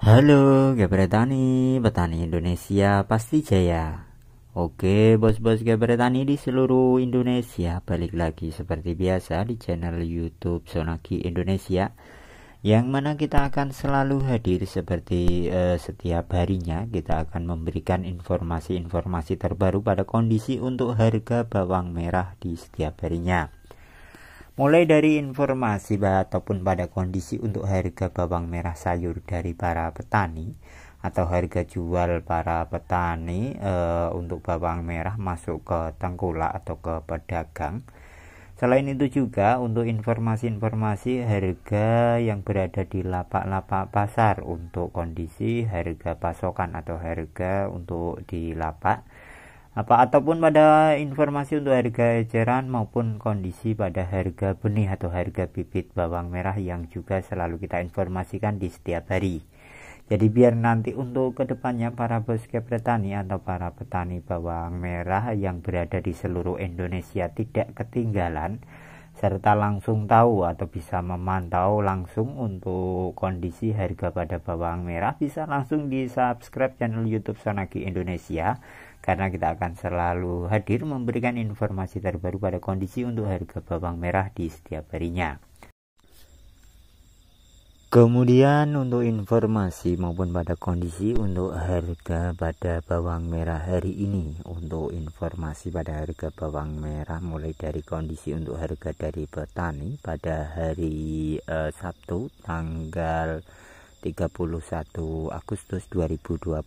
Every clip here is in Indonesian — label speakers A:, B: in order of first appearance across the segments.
A: Halo Gabretani, petani Indonesia pasti jaya Oke bos-bos Gabretani di seluruh Indonesia Balik lagi seperti biasa di channel youtube Sonaki Indonesia Yang mana kita akan selalu hadir seperti eh, setiap harinya Kita akan memberikan informasi-informasi terbaru pada kondisi untuk harga bawang merah di setiap harinya mulai dari informasi ataupun pada kondisi untuk harga bawang merah sayur dari para petani atau harga jual para petani e, untuk bawang merah masuk ke tengkulak atau ke pedagang. Selain itu juga untuk informasi-informasi harga yang berada di lapak-lapak pasar untuk kondisi harga pasokan atau harga untuk di lapak apa ataupun pada informasi untuk harga eceran maupun kondisi pada harga benih atau harga bibit bawang merah yang juga selalu kita informasikan di setiap hari. Jadi biar nanti untuk kedepannya para bos petani atau para petani bawang merah yang berada di seluruh Indonesia tidak ketinggalan serta langsung tahu atau bisa memantau langsung untuk kondisi harga pada bawang merah bisa langsung di subscribe channel YouTube Sonagi Indonesia karena kita akan selalu hadir memberikan informasi terbaru pada kondisi untuk harga bawang merah di setiap harinya. Kemudian untuk informasi maupun pada kondisi untuk harga pada bawang merah hari ini Untuk informasi pada harga bawang merah mulai dari kondisi untuk harga dari petani pada hari eh, Sabtu tanggal 31 Agustus 2024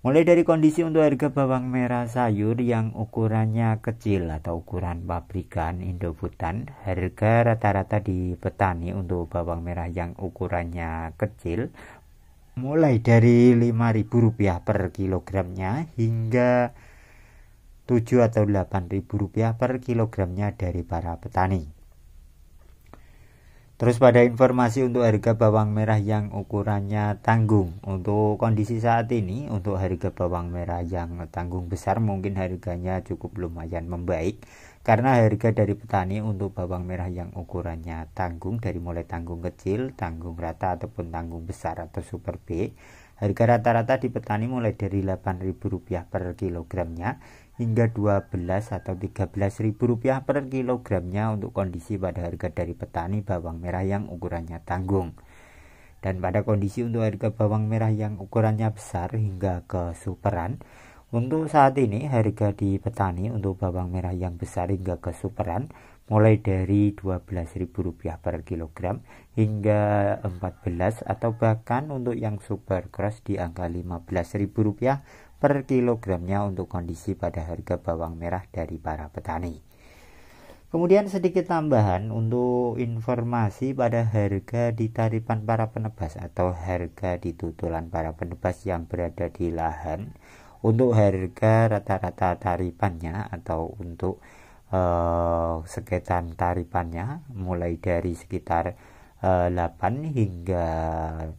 A: Mulai dari kondisi untuk harga bawang merah sayur yang ukurannya kecil atau ukuran pabrikan Indobutan, harga rata-rata di petani untuk bawang merah yang ukurannya kecil mulai dari Rp5.000 per kilogramnya hingga Rp7.000 atau 8.000 rupiah per kilogramnya dari para petani. Terus pada informasi untuk harga bawang merah yang ukurannya tanggung Untuk kondisi saat ini untuk harga bawang merah yang tanggung besar mungkin harganya cukup lumayan membaik Karena harga dari petani untuk bawang merah yang ukurannya tanggung Dari mulai tanggung kecil, tanggung rata ataupun tanggung besar atau super B Harga rata-rata di petani mulai dari Rp8.000 per kilogramnya hingga 12 atau 13.000 per kilogramnya untuk kondisi pada harga dari petani bawang merah yang ukurannya tanggung. Dan pada kondisi untuk harga bawang merah yang ukurannya besar hingga ke superan, untuk saat ini harga di petani untuk bawang merah yang besar hingga ke superan mulai dari Rp12.000 per kilogram hingga 14 atau bahkan untuk yang super cross di angka Rp15.000 per kilogramnya untuk kondisi pada harga bawang merah dari para petani. Kemudian sedikit tambahan untuk informasi pada harga di tarifan para penebas atau harga di tutulan para penebas yang berada di lahan untuk harga rata-rata tarifannya atau untuk uh, sekitar tarifannya mulai dari sekitar uh, eh, 8 hingga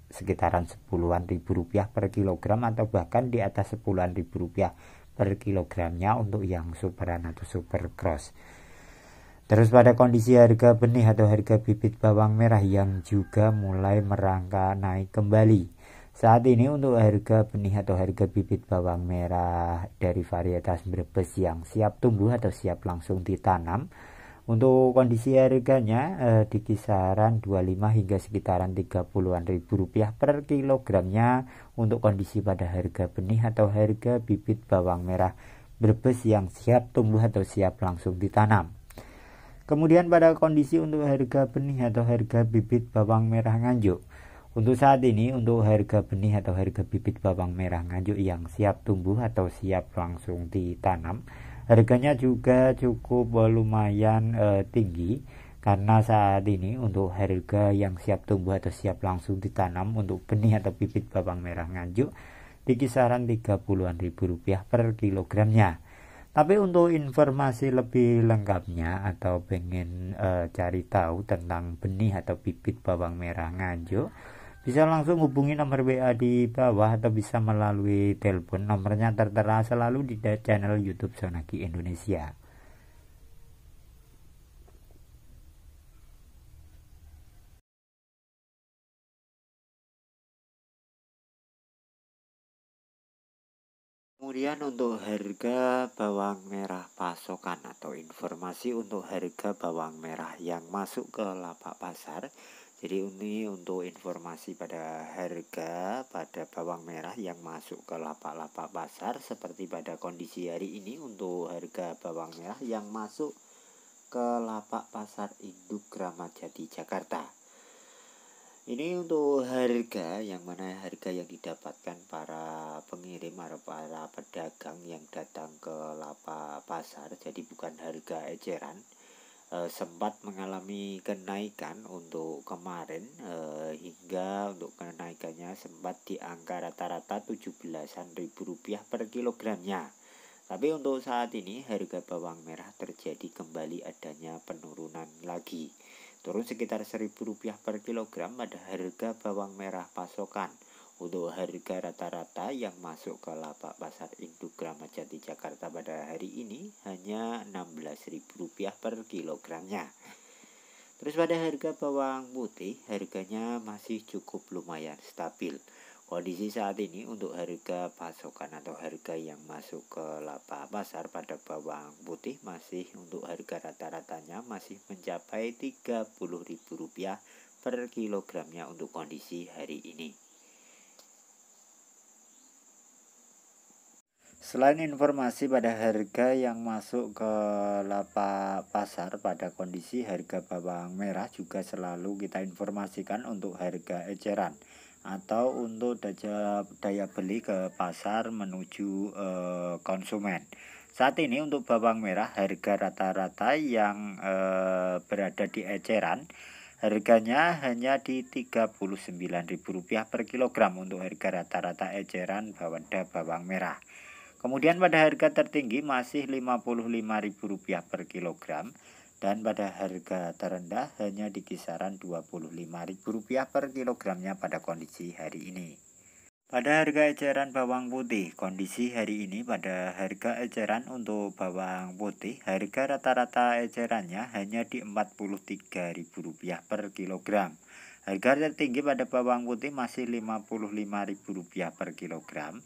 A: sekitaran 10-an ribu rupiah per kilogram atau bahkan di atas 10-an ribu rupiah per kilogramnya untuk yang superan atau super cross Terus pada kondisi harga benih atau harga bibit bawang merah yang juga mulai merangka naik kembali saat ini untuk harga benih atau harga bibit bawang merah dari varietas Brebes yang siap tumbuh atau siap langsung ditanam untuk kondisi harganya eh, di kisaran 25 hingga sekitaran 30-an ribu rupiah per kilogramnya untuk kondisi pada harga benih atau harga bibit bawang merah Brebes yang siap tumbuh atau siap langsung ditanam. Kemudian pada kondisi untuk harga benih atau harga bibit bawang merah nganjuk untuk saat ini, untuk harga benih atau harga bibit bawang merah nganjuk yang siap tumbuh atau siap langsung ditanam, harganya juga cukup lumayan eh, tinggi karena saat ini untuk harga yang siap tumbuh atau siap langsung ditanam untuk benih atau bibit bawang merah nganjuk di kisaran 30-an ribu rupiah per kilogramnya. Tapi untuk informasi lebih lengkapnya atau pengen e, cari tahu tentang benih atau bibit bawang merah nganjuk, bisa langsung hubungi nomor WA di bawah atau bisa melalui telepon nomornya tertera selalu di channel YouTube Sonaki Indonesia. Kemudian untuk harga bawang merah pasokan atau informasi untuk harga bawang merah yang masuk ke lapak pasar jadi ini untuk informasi pada harga pada bawang merah yang masuk ke lapak-lapak pasar seperti pada kondisi hari ini untuk harga bawang merah yang masuk ke lapak pasar induk Kramat Jati Jakarta. Ini untuk harga yang mana harga yang didapatkan para pengirim atau para pedagang yang datang ke lapak pasar jadi bukan harga eceran Eh, sempat mengalami kenaikan untuk kemarin e, hingga untuk kenaikannya sempat di angka rata-rata 17-an ribu rupiah per kilogramnya. Tapi untuk saat ini harga bawang merah terjadi kembali adanya penurunan lagi. Turun sekitar seribu rupiah per kilogram pada harga bawang merah pasokan untuk harga rata-rata yang masuk ke lapak pasar induk Jati Jakarta pada hari ini hanya Rp16.000 per kilogramnya. Terus pada harga bawang putih harganya masih cukup lumayan stabil. Kondisi saat ini untuk harga pasokan atau harga yang masuk ke lapak pasar pada bawang putih masih untuk harga rata-ratanya masih mencapai Rp30.000 per kilogramnya untuk kondisi hari ini. Selain informasi pada harga yang masuk ke lapak pasar pada kondisi harga bawang merah juga selalu kita informasikan untuk harga eceran atau untuk daya, beli ke pasar menuju eh, konsumen. Saat ini untuk bawang merah harga rata-rata yang eh, berada di eceran harganya hanya di Rp39.000 per kilogram untuk harga rata-rata eceran bawang merah. Kemudian pada harga tertinggi masih Rp55.000 per kilogram dan pada harga terendah hanya di kisaran Rp25.000 per kilogramnya pada kondisi hari ini. Pada harga eceran bawang putih, kondisi hari ini pada harga eceran untuk bawang putih, harga rata-rata ecerannya hanya di Rp43.000 per kilogram. Harga tertinggi pada bawang putih masih Rp55.000 per kilogram